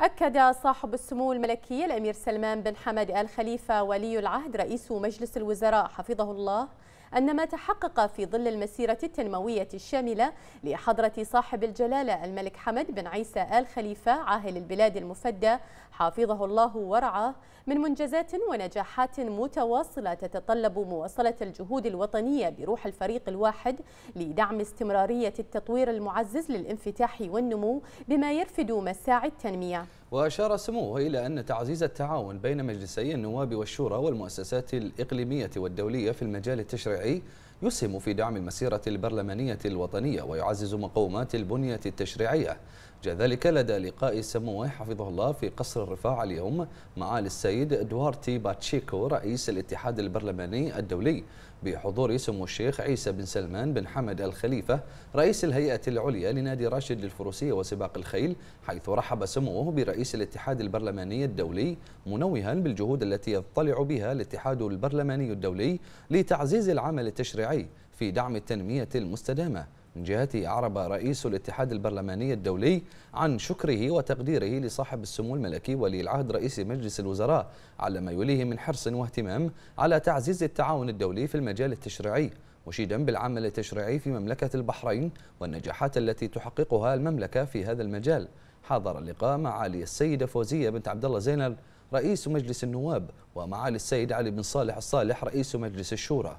أكد صاحب السمو الملكي الأمير سلمان بن حمد آل خليفة ولي العهد رئيس مجلس الوزراء حفظه الله أن ما تحقق في ظل المسيرة التنموية الشاملة لحضرة صاحب الجلالة الملك حمد بن عيسى آل خليفة عاهل البلاد المفدى حافظه الله ورعاه من منجزات ونجاحات متواصلة تتطلب مواصلة الجهود الوطنية بروح الفريق الواحد لدعم استمرارية التطوير المعزز للانفتاح والنمو بما يرفد مساعي التنمية yeah. وأشار سموه إلى أن تعزيز التعاون بين مجلسي النواب والشورى والمؤسسات الإقليمية والدولية في المجال التشريعي يسهم في دعم المسيرة البرلمانية الوطنية ويعزز مقومات البنية التشريعية جاء ذلك لدى لقاء سموه حفظه الله في قصر الرفاع اليوم معالي السيد دوارتي باتشيكو رئيس الاتحاد البرلماني الدولي بحضور سمو الشيخ عيسى بن سلمان بن حمد الخليفة رئيس الهيئة العليا لنادي راشد للفروسية وسباق الخيل حيث رحب سموه برئيس رئيس الاتحاد البرلماني الدولي منوها بالجهود التي يضطلع بها الاتحاد البرلماني الدولي لتعزيز العمل التشريعي في دعم التنمية المستدامة من جهته أعرب رئيس الاتحاد البرلماني الدولي عن شكره وتقديره لصاحب السمو الملكي ولي العهد رئيس مجلس الوزراء على ما يوليه من حرص واهتمام على تعزيز التعاون الدولي في المجال التشريعي مشيدا بالعمل التشريعي في مملكة البحرين والنجاحات التي تحققها المملكة في هذا المجال حضر اللقاء معالي السيدة فوزية بنت عبد الله زينب رئيس مجلس النواب ومعالي السيد علي بن صالح الصالح رئيس مجلس الشورى